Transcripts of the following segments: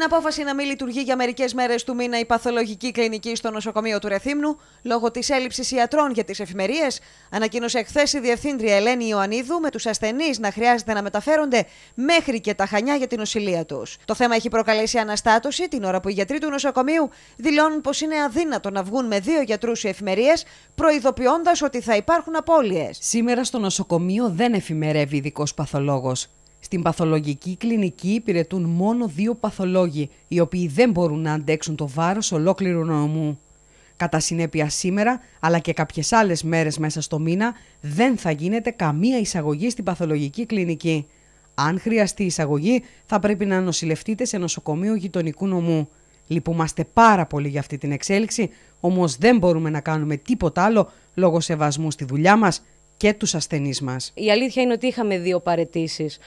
Την απόφαση να μην λειτουργεί για μερικές μέρες του μήνα η παθολογική κλινική στο νοσοκομείο του Ρεθύμνου λόγω της έλλειψης ιατρών για τι εφημερίε, ανακοίνωσε χθες η διευθύντρια Ελένη Ιωαννίδου με τους ασθενείς να χρειάζεται να μεταφέρονται μέχρι και τα χανιά για την οσηλεία τους. Το θέμα έχει προκαλέσει αναστάτωση την ώρα που οι γιατροί του νοσοκομείου δηλώνουν πως είναι αδύνατο να βγουν με δύο γιατρούς οι εφημερίες, προειδοποιώντας ότι θα υπάρχουν απώλειες. Σήμερα στο νοσοκομείο δεν εφημερεύει ειδικός παθολόγος. Στην παθολογική κλινική υπηρετούν μόνο δύο παθολόγοι, οι οποίοι δεν μπορούν να αντέξουν το βάρος ολόκληρου νομού. Κατά συνέπεια σήμερα, αλλά και κάποιες άλλες μέρες μέσα στο μήνα, δεν θα γίνεται καμία εισαγωγή στην παθολογική κλινική. Αν χρειαστεί εισαγωγή, θα πρέπει να νοσηλευτείτε σε νοσοκομείο γειτονικού νομού. Λυπούμαστε πάρα πολύ για αυτή την εξέλιξη, όμως δεν μπορούμε να κάνουμε τίποτα άλλο λόγω σεβασμού στη δουλειά μας και τους ασθενείς μας. Η αλήθεια είναι ότι είχαμε δύο παρετήσεις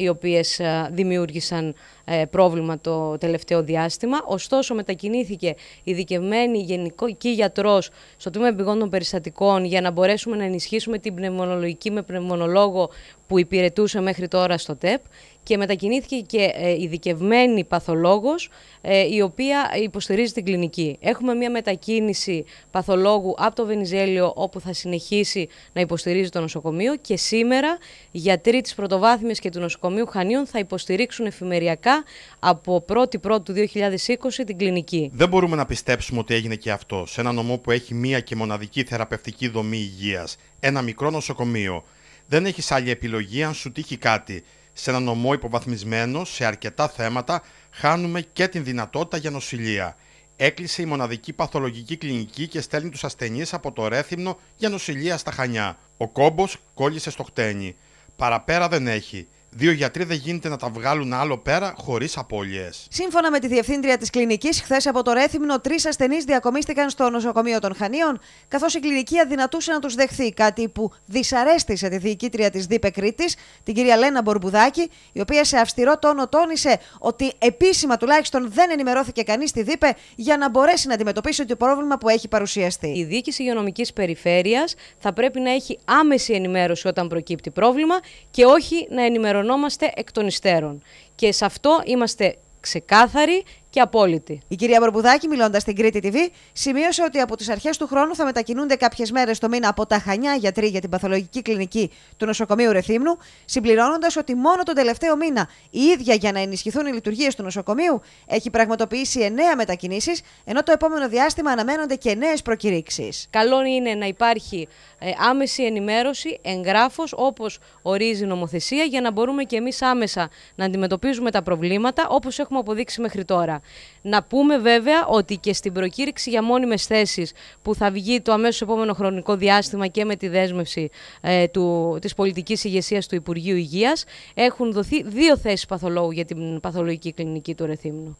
οι οποίες δημιούργησαν ε, πρόβλημα το τελευταίο διάστημα. Ωστόσο, μετακινήθηκε ειδικευμένη γενική γιατρός στο τμήμα επιγόντων των περιστατικών για να μπορέσουμε να ενισχύσουμε την πνευμονολογική με πνευμονολόγο που υπηρετούσε μέχρι τώρα στο ΤΕΠ και μετακινήθηκε και ε, ειδικευμένη παθολόγος ε, η οποία υποστηρίζει την κλινική. Έχουμε μια μετακίνηση παθολόγου από το Βενιζέλιο όπου θα συνεχίσει να υποστηρίζει το νοσοκομείο και σήμερα γιατροί της πρωτοβάθμιας και του νοσοκομείου Χανίων θα υποστηρίξουν εφημεριακά από 1η του 2020 την κλινική. Δεν μπορούμε να πιστέψουμε ότι έγινε και αυτό σε ένα νομό που έχει μία και μοναδική θεραπευτική δομή υγείας, ένα μικρό νοσοκομείο. Δεν έχεις άλλη επιλογή αν σου τύχει κάτι. Σε ένα νομό υποβαθμισμένο σε αρκετά θέματα, χάνουμε και την δυνατότητα για νοσηλεία. Έκλεισε η μοναδική παθολογική κλινική και στέλνει τους ασθενείς από το Ρέθυμνο για νοσηλεία στα Χανιά. Ο κόμπος κόλλησε στο χτένι. Παραπέρα δεν έχει. Δύο γιατροί δεν γίνεται να τα βγάλουν άλλο πέρα χωρίς απώλειες. Σύμφωνα με τη διευθύντρια της κλινικής, χθες από το Ρέθυμνο, τρεις ασθενείς διακομίστηκαν στο νοσοκομείο των Χανίων, καθώς η κλινική αδυνατούσε να τους δεχθεί. Κάτι που δυσαρέστησε τη διοικήτρια της ΔΥΠΕ Κρήτης, την κυρία Λένα Μπορμπουδάκη, η οποία σε αυστηρό τόνο τόνισε ότι επίσημα τουλάχιστον δεν ενημερώθηκε κανείς στη ΔΥΠΕ για να μπορέσει να αντιμετωπίσει το πρόβλημα που έχει παρουσιαστεί. Η διοίκηση υγειονομικής περιφέρειας θα πρέπει να έχει άμεση ενημέρωση όταν προκύπτει πρόβλημα και όχι να ενημερώνει ενημερωνόμαστε εκ των υστέρων. Και σε αυτό είμαστε ξεκάθαροι και απόλυτη. Η κυρία Μπορμπουδάκη, μιλώντας στην Κρήτη TV, σημείωσε ότι από τις αρχές του χρόνου θα μετακινούνται κάποιες μέρες το μήνα από τα Χανιά γιατροί για την παθολογική κλινική του νοσοκομείου Ρεθύμνου, συμπληρώνοντας ότι μόνο τον τελευταίο μήνα η ίδια για να ενισχυθούν οι λειτουργίες του νοσοκομείου έχει πραγματοποιήσει εννέα μετακινήσεις, ενώ το επόμενο διάστημα αναμένονται και νέες προκηρύξεις. Καλό είναι να υπάρχει ε, άμεση ενημέρωση, εγγράφος, όπως ορίζει η νομοθεσία, για να μπορούμε και εμείς άμεσα να αντιμετωπίζουμε τα προβλήματα όπως έχουμε αποδείξει μέχρι τώρα να πούμε βέβαια ότι και στην προκήρυξη για μόνιμες θέσεις που θα βγει το αμέσως επόμενο χρονικό διάστημα και με τη δέσμευση ε, του, της πολιτικής ηγεσίας του Υπουργείου Υγείας έχουν δοθεί δύο θέσεις παθολόγου για την παθολογική κλινική του Ρεθύμνου.